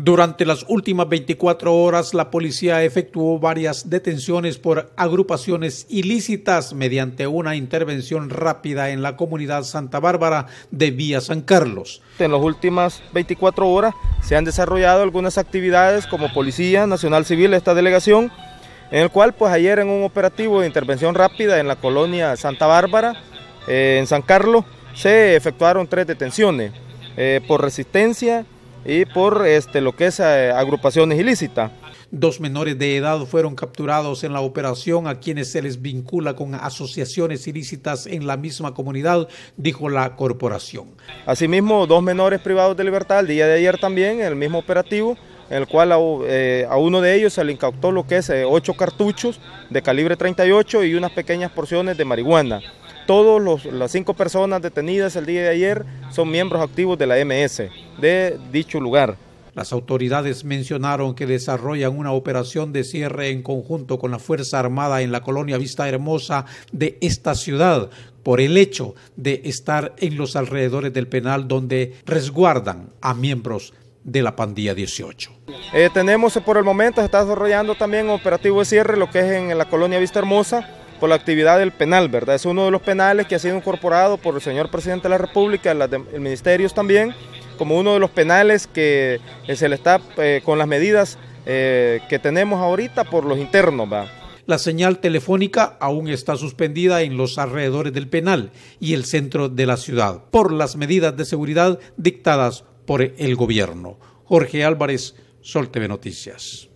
Durante las últimas 24 horas, la policía efectuó varias detenciones por agrupaciones ilícitas mediante una intervención rápida en la comunidad Santa Bárbara de Vía San Carlos. En las últimas 24 horas se han desarrollado algunas actividades como Policía Nacional Civil, esta delegación, en el cual pues ayer en un operativo de intervención rápida en la colonia Santa Bárbara, eh, en San Carlos, se efectuaron tres detenciones eh, por resistencia, y por este, lo que es eh, agrupaciones ilícitas. Dos menores de edad fueron capturados en la operación a quienes se les vincula con asociaciones ilícitas en la misma comunidad, dijo la corporación. Asimismo, dos menores privados de libertad el día de ayer también, en el mismo operativo, en el cual a, eh, uno de ellos se le incautó lo que es eh, ocho cartuchos de calibre 38 y unas pequeñas porciones de marihuana. Todas las cinco personas detenidas el día de ayer son miembros activos de la MS de dicho lugar. Las autoridades mencionaron que desarrollan una operación de cierre en conjunto con la Fuerza Armada en la colonia Vista Hermosa de esta ciudad por el hecho de estar en los alrededores del penal donde resguardan a miembros de la pandilla 18. Eh, tenemos eh, por el momento, se está desarrollando también un operativo de cierre, lo que es en la colonia Vista Hermosa, por la actividad del penal, ¿verdad? Es uno de los penales que ha sido incorporado por el señor presidente de la República, el ministerios también, como uno de los penales que eh, se le está eh, con las medidas eh, que tenemos ahorita por los internos. La señal telefónica aún está suspendida en los alrededores del penal y el centro de la ciudad por las medidas de seguridad dictadas por el gobierno. Jorge Álvarez, Sol TV Noticias.